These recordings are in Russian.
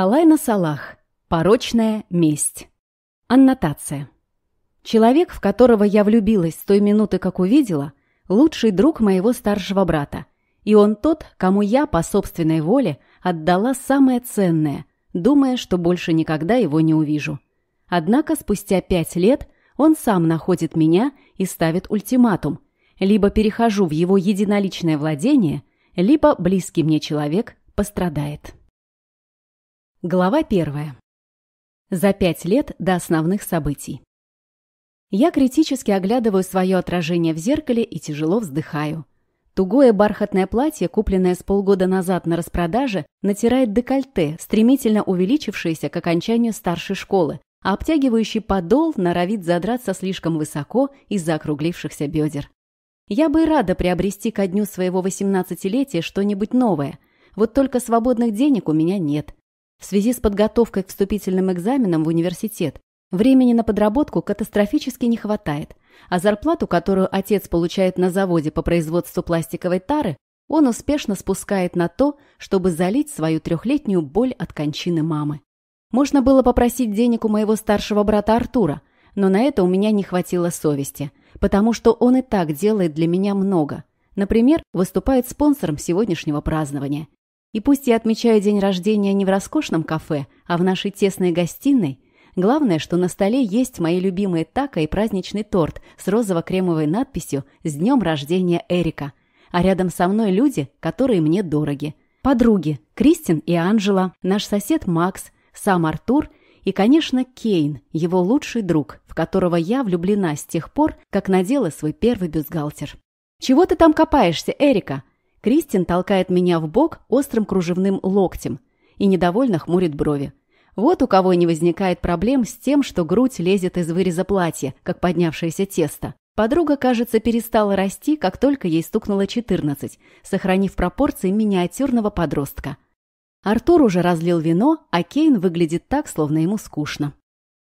Алайна Салах. Порочная месть. Аннотация. Человек, в которого я влюбилась с той минуты, как увидела, лучший друг моего старшего брата. И он тот, кому я по собственной воле отдала самое ценное, думая, что больше никогда его не увижу. Однако спустя пять лет он сам находит меня и ставит ультиматум. Либо перехожу в его единоличное владение, либо близкий мне человек пострадает. Глава первая. За пять лет до основных событий. Я критически оглядываю свое отражение в зеркале и тяжело вздыхаю. Тугое бархатное платье, купленное с полгода назад на распродаже, натирает декольте, стремительно увеличившееся к окончанию старшей школы, а обтягивающий подол норовит задраться слишком высоко из-за округлившихся бедер. Я бы и рада приобрести ко дню своего 18-летия что-нибудь новое, вот только свободных денег у меня нет. В связи с подготовкой к вступительным экзаменам в университет времени на подработку катастрофически не хватает, а зарплату, которую отец получает на заводе по производству пластиковой тары, он успешно спускает на то, чтобы залить свою трехлетнюю боль от кончины мамы. Можно было попросить денег у моего старшего брата Артура, но на это у меня не хватило совести, потому что он и так делает для меня много. Например, выступает спонсором сегодняшнего празднования. И пусть я отмечаю день рождения не в роскошном кафе, а в нашей тесной гостиной, главное, что на столе есть мои любимые тако и праздничный торт с розово-кремовой надписью «С днем рождения Эрика», а рядом со мной люди, которые мне дороги. Подруги – Кристин и Анжела, наш сосед Макс, сам Артур и, конечно, Кейн, его лучший друг, в которого я влюблена с тех пор, как надела свой первый бюстгальтер. «Чего ты там копаешься, Эрика?» Кристин толкает меня в бок острым кружевным локтем и недовольно хмурит брови. Вот у кого не возникает проблем с тем, что грудь лезет из выреза платья, как поднявшееся тесто. Подруга, кажется, перестала расти, как только ей стукнуло 14, сохранив пропорции миниатюрного подростка. Артур уже разлил вино, а Кейн выглядит так, словно ему скучно.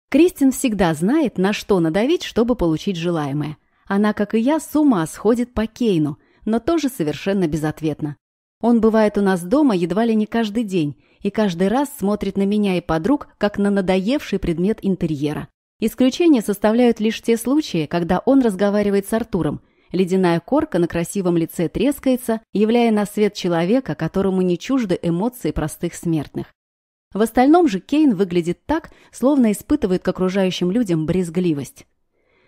Кристин всегда знает, на что надавить, чтобы получить желаемое. Она, как и я, с ума сходит по Кейну – но тоже совершенно безответно. Он бывает у нас дома едва ли не каждый день и каждый раз смотрит на меня и подруг, как на надоевший предмет интерьера. Исключения составляют лишь те случаи, когда он разговаривает с Артуром. Ледяная корка на красивом лице трескается, являя на свет человека, которому не чужды эмоции простых смертных. В остальном же Кейн выглядит так, словно испытывает к окружающим людям брезгливость.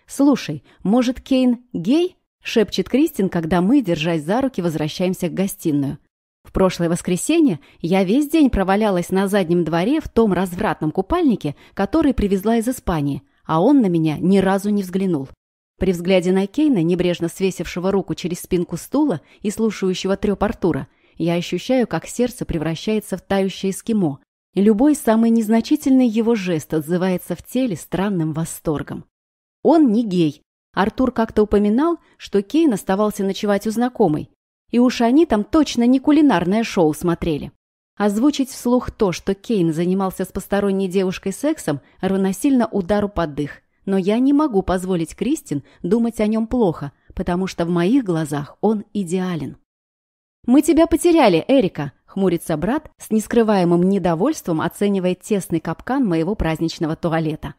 «Слушай, может, Кейн гей?» — шепчет Кристин, когда мы, держась за руки, возвращаемся к гостиную. В прошлое воскресенье я весь день провалялась на заднем дворе в том развратном купальнике, который привезла из Испании, а он на меня ни разу не взглянул. При взгляде на Кейна, небрежно свесившего руку через спинку стула и слушающего трёп Артура, я ощущаю, как сердце превращается в тающее эскимо. Любой самый незначительный его жест отзывается в теле странным восторгом. Он не гей, Артур как-то упоминал, что Кейн оставался ночевать у знакомой, и уж они там точно не кулинарное шоу смотрели. Озвучить вслух то, что Кейн занимался с посторонней девушкой сексом, равносильно удару под дых. Но я не могу позволить Кристин думать о нем плохо, потому что в моих глазах он идеален. «Мы тебя потеряли, Эрика!» — хмурится брат, с нескрываемым недовольством оценивая тесный капкан моего праздничного туалета.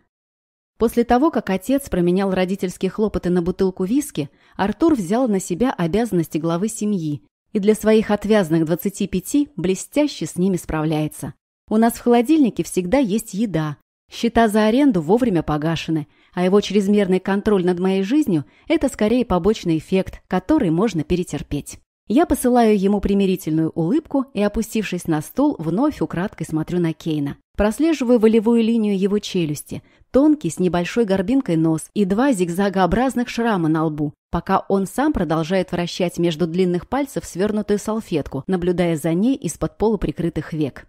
После того, как отец променял родительские хлопоты на бутылку виски, Артур взял на себя обязанности главы семьи и для своих отвязных 25 блестяще с ними справляется. У нас в холодильнике всегда есть еда, счета за аренду вовремя погашены, а его чрезмерный контроль над моей жизнью – это скорее побочный эффект, который можно перетерпеть. Я посылаю ему примирительную улыбку и, опустившись на стул, вновь украдкой смотрю на Кейна. Прослеживаю волевую линию его челюсти, тонкий с небольшой горбинкой нос и два зигзагообразных шрама на лбу, пока он сам продолжает вращать между длинных пальцев свернутую салфетку, наблюдая за ней из-под полуприкрытых век.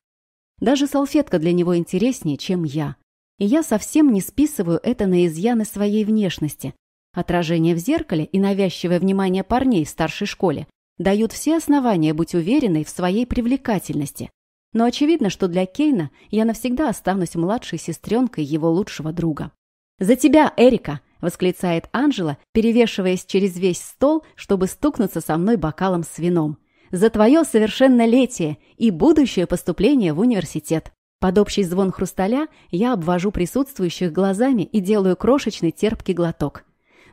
Даже салфетка для него интереснее, чем я. И я совсем не списываю это на изъяны своей внешности. Отражение в зеркале и навязчивое внимание парней в старшей школе дают все основания быть уверенной в своей привлекательности. Но очевидно, что для Кейна я навсегда останусь младшей сестренкой его лучшего друга. «За тебя, Эрика!» — восклицает Анжела, перевешиваясь через весь стол, чтобы стукнуться со мной бокалом с вином. «За твое совершеннолетие и будущее поступление в университет!» Под общий звон хрусталя я обвожу присутствующих глазами и делаю крошечный терпкий глоток.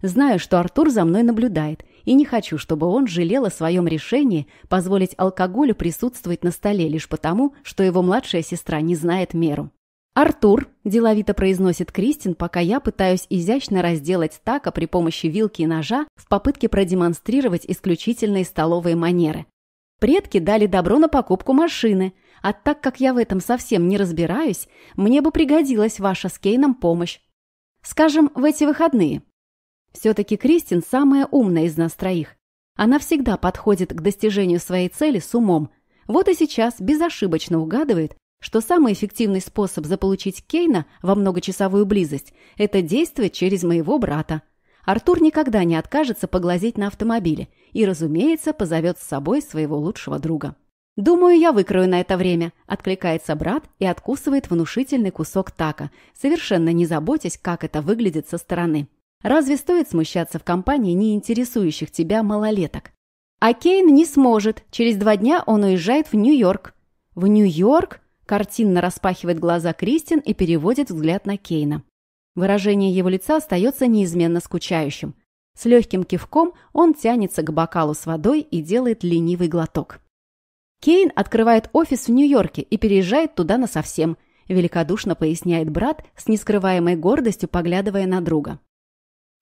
Знаю, что Артур за мной наблюдает и не хочу, чтобы он жалел о своем решении позволить алкоголю присутствовать на столе лишь потому, что его младшая сестра не знает меру. «Артур», – деловито произносит Кристин, пока я пытаюсь изящно разделать така при помощи вилки и ножа в попытке продемонстрировать исключительные столовые манеры. «Предки дали добро на покупку машины, а так как я в этом совсем не разбираюсь, мне бы пригодилась ваша с Кейном помощь. Скажем, в эти выходные. Все-таки Кристин самая умная из нас троих. Она всегда подходит к достижению своей цели с умом. Вот и сейчас безошибочно угадывает, что самый эффективный способ заполучить Кейна во многочасовую близость – это действие через моего брата. Артур никогда не откажется поглазеть на автомобиле и, разумеется, позовет с собой своего лучшего друга. «Думаю, я выкрою на это время», – откликается брат и откусывает внушительный кусок така, совершенно не заботясь, как это выглядит со стороны. Разве стоит смущаться в компании не интересующих тебя малолеток? А Кейн не сможет. Через два дня он уезжает в Нью-Йорк. В Нью-Йорк? Картинно распахивает глаза Кристин и переводит взгляд на Кейна. Выражение его лица остается неизменно скучающим. С легким кивком он тянется к бокалу с водой и делает ленивый глоток. Кейн открывает офис в Нью-Йорке и переезжает туда насовсем, великодушно поясняет брат, с нескрываемой гордостью поглядывая на друга.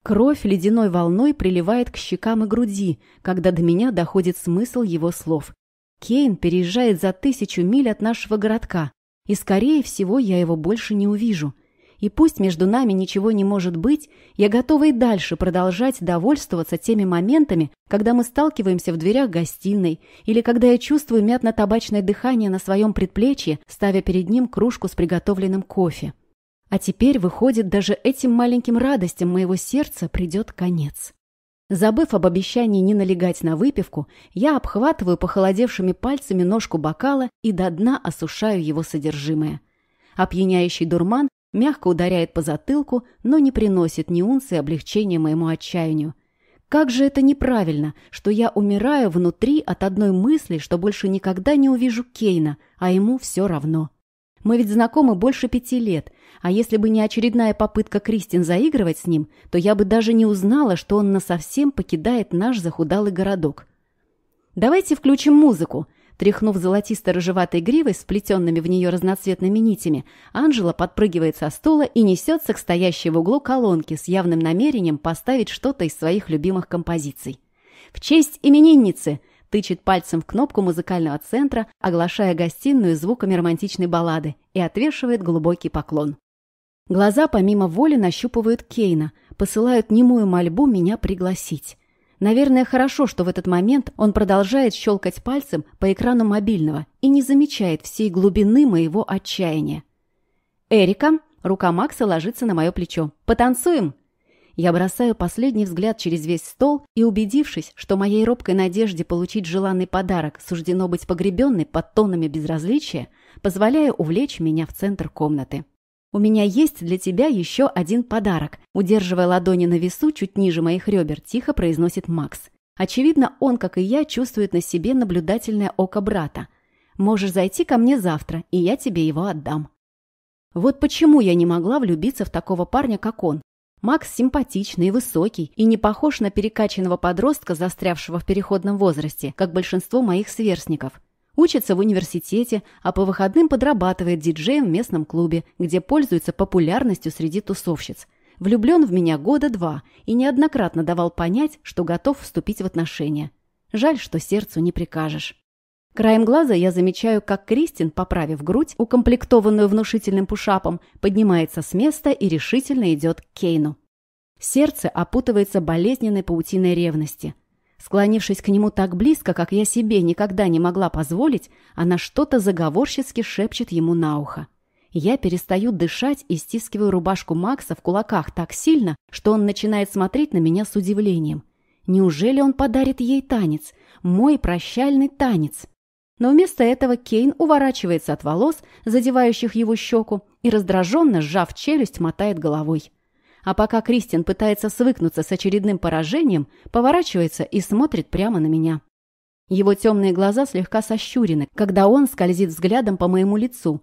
Кровь ледяной волной приливает к щекам и груди, когда до меня доходит смысл его слов. Кейн переезжает за тысячу миль от нашего городка, и, скорее всего, я его больше не увижу. И пусть между нами ничего не может быть, я готова и дальше продолжать довольствоваться теми моментами, когда мы сталкиваемся в дверях гостиной, или когда я чувствую мятно-табачное дыхание на своем предплечье, ставя перед ним кружку с приготовленным кофе. А теперь, выходит, даже этим маленьким радостям моего сердца придет конец. Забыв об обещании не налегать на выпивку, я обхватываю похолодевшими пальцами ножку бокала и до дна осушаю его содержимое. Опьяняющий дурман мягко ударяет по затылку, но не приносит ни унции облегчения моему отчаянию. Как же это неправильно, что я умираю внутри от одной мысли, что больше никогда не увижу Кейна, а ему все равно. Мы ведь знакомы больше пяти лет, а если бы не очередная попытка Кристин заигрывать с ним, то я бы даже не узнала, что он насовсем покидает наш захудалый городок. «Давайте включим музыку», Тряхнув золотисто-рыжеватой гривой сплетенными в нее разноцветными нитями, Анжела подпрыгивает со стула и несется к стоящей в углу колонке с явным намерением поставить что-то из своих любимых композиций. «В честь именинницы!» тычет пальцем в кнопку музыкального центра, оглашая гостиную звуками романтичной баллады и отвешивает глубокий поклон. Глаза помимо воли нащупывают Кейна, посылают немую мольбу меня пригласить. Наверное, хорошо, что в этот момент он продолжает щелкать пальцем по экрану мобильного и не замечает всей глубины моего отчаяния. «Эрика!» — рука Макса ложится на мое плечо. «Потанцуем!» Я бросаю последний взгляд через весь стол и, убедившись, что моей робкой надежде получить желанный подарок суждено быть погребенной под тонами безразличия, позволяю увлечь меня в центр комнаты. «У меня есть для тебя еще один подарок», удерживая ладони на весу чуть ниже моих ребер, тихо произносит Макс. Очевидно, он, как и я, чувствует на себе наблюдательное око брата. «Можешь зайти ко мне завтра, и я тебе его отдам». Вот почему я не могла влюбиться в такого парня, как он. Макс симпатичный, высокий и не похож на перекачанного подростка, застрявшего в переходном возрасте, как большинство моих сверстников. Учится в университете, а по выходным подрабатывает диджеем в местном клубе, где пользуется популярностью среди тусовщиц. Влюблен в меня года два и неоднократно давал понять, что готов вступить в отношения. Жаль, что сердцу не прикажешь. Краем глаза я замечаю, как Кристин, поправив грудь, укомплектованную внушительным пушапом, поднимается с места и решительно идет к Кейну. Сердце опутывается болезненной паутиной ревности. Склонившись к нему так близко, как я себе никогда не могла позволить, она что-то заговорчески шепчет ему на ухо. Я перестаю дышать и стискиваю рубашку Макса в кулаках так сильно, что он начинает смотреть на меня с удивлением. Неужели он подарит ей танец? Мой прощальный танец. Но вместо этого Кейн уворачивается от волос, задевающих его щеку, и раздраженно, сжав челюсть, мотает головой. А пока Кристин пытается свыкнуться с очередным поражением, поворачивается и смотрит прямо на меня. Его темные глаза слегка сощурены, когда он скользит взглядом по моему лицу,